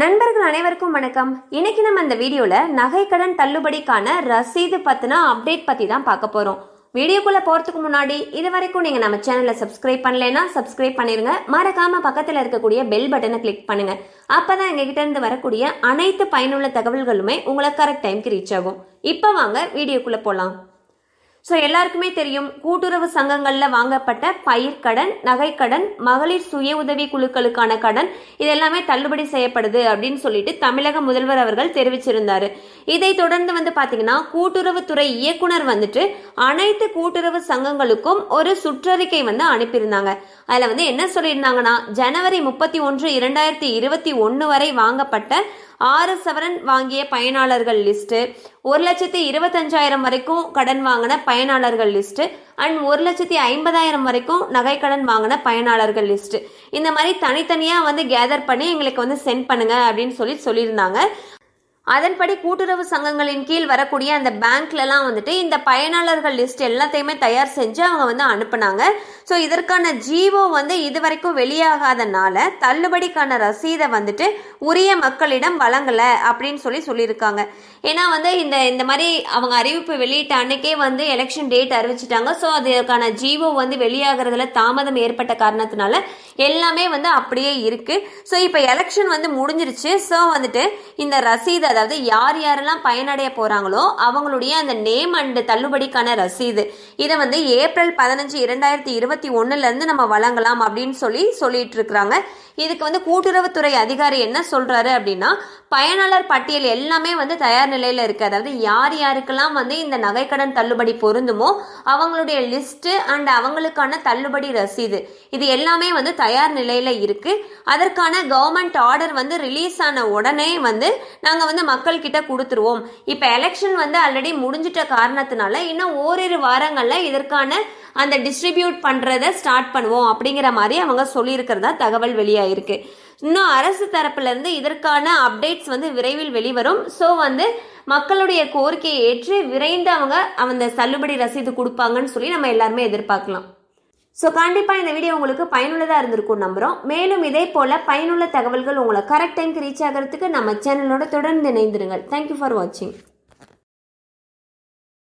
நண்பர்கள் அனைவருக்கும் வணக்கம் இன்னைக்கு நம்ம இந்த வீடியோவில் நகைக்கடன் தள்ளுபடிக்கான ரசீது பத்தின அப்டேட் பற்றி தான் பார்க்க போகிறோம் வீடியோக்குள்ளே போகிறதுக்கு முன்னாடி இது வரைக்கும் நீங்கள் நம்ம சேனலை சப்ஸ்கிரைப் பண்ணலைன்னா சப்ஸ்கிரைப் பண்ணிடுங்க மறக்காமல் பக்கத்தில் இருக்கக்கூடிய பெல் பட்டனை கிளிக் பண்ணுங்கள் அப்போ தான் எங்ககிட்ட இருந்து வரக்கூடிய அனைத்து பயனுள்ள தகவல்களுமே உங்களை கரெக்ட் டைம்க்கு ரீச் ஆகும் இப்போ வாங்க வீடியோக்குள்ளே போகலாம் ஸோ எல்லாருக்குமே தெரியும் கூட்டுறவு சங்கங்களில் வாங்கப்பட்ட பயிர்க்கடன் நகைக்கடன் மகளிர் சுய உதவி குழுக்களுக்கான கடன் இதெல்லாமே தள்ளுபடி செய்யப்படுது அப்படின்னு சொல்லிட்டு தமிழக முதல்வர் அவர்கள் தெரிவிச்சிருந்தாரு இதை தொடர்ந்து வந்து பாத்தீங்கன்னா கூட்டுறவுத்துறை இயக்குனர் வந்துட்டு அனைத்து கூட்டுறவு சங்கங்களுக்கும் ஒரு சுற்றறிக்கை வந்து அனுப்பியிருந்தாங்க அதில் வந்து என்ன சொல்லியிருந்தாங்கன்னா ஜனவரி முப்பத்தி ஒன்று இரண்டாயிரத்தி இருபத்தி ஒன்று வரை வாங்கப்பட்ட ஆறு சவரன் வாங்கிய பயனாளர்கள் லிஸ்ட்டு ஒரு லட்சத்தி இருபத்தஞ்சாயிரம் வரைக்கும் கடன் வாங்கின பயனாளர்கள் லிஸ்ட்டு அண்ட் ஒரு லட்சத்தி ஐம்பதாயிரம் வரைக்கும் நகைக்கடன் வாங்கின பயனாளர்கள் லிஸ்ட்டு இந்த மாதிரி தனித்தனியாக வந்து கேதர் பண்ணி எங்களுக்கு வந்து சென்ட் பண்ணுங்க அப்படின்னு சொல்லி சொல்லியிருந்தாங்க அதன்படி கூட்டுறவு சங்கங்களின் கீழ் வரக்கூடிய அந்த பேங்க்லலாம் வந்துட்டு இந்த பயனாளர்கள் லிஸ்ட் எல்லாத்தையுமே தயார் செஞ்சு அவங்க வந்து அனுப்புனாங்க ஸோ இதற்கான ஜீவோ வந்து இது வரைக்கும் வெளியாகாதனால தள்ளுபடிக்கான ரசீதை வந்துட்டு உரிய மக்களிடம் வழங்கலை அப்படின்னு சொல்லி சொல்லியிருக்காங்க ஏன்னா வந்து இந்த இந்த மாதிரி அவங்க அறிவிப்பு வெளியிட்ட அன்னைக்கே வந்து எலெக்ஷன் டேட் அறிவிச்சிட்டாங்க ஸோ அதுக்கான ஜீவோ வந்து வெளியாகிறதுல தாமதம் ஏற்பட்ட காரணத்தினால எல்லாமே வந்து அப்படியே இருக்குது ஸோ இப்போ எலெக்ஷன் வந்து முடிஞ்சிருச்சு ஸோ வந்துட்டு இந்த ரசீது அதாவது யார் யாரெல்லாம் பயனடைய போகிறாங்களோ அவங்களுடைய அந்த நேம் அண்டு தள்ளுபடிக்கான ரசீது இதை வந்து ஏப்ரல் பதினஞ்சு இரண்டாயிரத்தி இருபத்தி ஒன்றுலேருந்து நம்ம வழங்கலாம் அப்படின்னு சொல்லி சொல்லிட்டு இருக்கிறாங்க இதுக்கு வந்து கூட்டுறவுத்துறை அதிகாரி என்ன சொல்கிறாரு அப்படின்னா பயனாளர் பட்டியல் எல்லாமே வந்து தயார் நிலையில் இருக்குது அதாவது யார் யாருக்கெல்லாம் வந்து இந்த நகைக்கடன் தள்ளுபடி பொருந்துமோ அவங்களுடைய லிஸ்ட்டு அண்ட் அவங்களுக்கான தள்ளுபடி ரசீது இது எல்லாமே வந்து தயார் நிலையில் இருக்குது அதற்கான கவர்மெண்ட் ஆர்டர் வந்து ரிலீஸ் ஆன உடனே வந்து நாங்கள் வந்து மக்கள்கிட்ட கொடுத்துருவோம் இப்போ எலெக்ஷன் வந்து ஆல்ரெடி முடிஞ்சிட்ட காரணத்தினால இன்னும் ஓரிரு வாரங்களில் இதற்கான அந்த டிஸ்ட்ரிபியூட் பண்ணுறதை ஸ்டார்ட் பண்ணுவோம் அப்படிங்கிற மாதிரி அவங்க சொல்லியிருக்கிறதா தகவல் வெளியாயிருக்கு இன்னும் அரசு தரப்புலேருந்து இதற்கான அப்டேட்ஸ் வந்து விரைவில் வெளிவரும் ஸோ வந்து மக்களுடைய கோரிக்கையை ஏற்று விரைந்து அவங்க அந்த தள்ளுபடி ரசீது கொடுப்பாங்கன்னு சொல்லி நம்ம எல்லாருமே எதிர்பார்க்கலாம் ஸோ கண்டிப்பாக இந்த வீடியோ உங்களுக்கு பயனுள்ளதாக இருந்திருக்கும் நம்புகிறோம் மேலும் இதே போல் பயனுள்ள தகவல்கள் உங்களை கரெக்ட் டைமுக்கு ரீச் ஆகிறதுக்கு நம்ம சேனலோட தொடர்ந்து இணைந்துருங்கள் தேங்க்யூ ஃபார் வாட்சிங்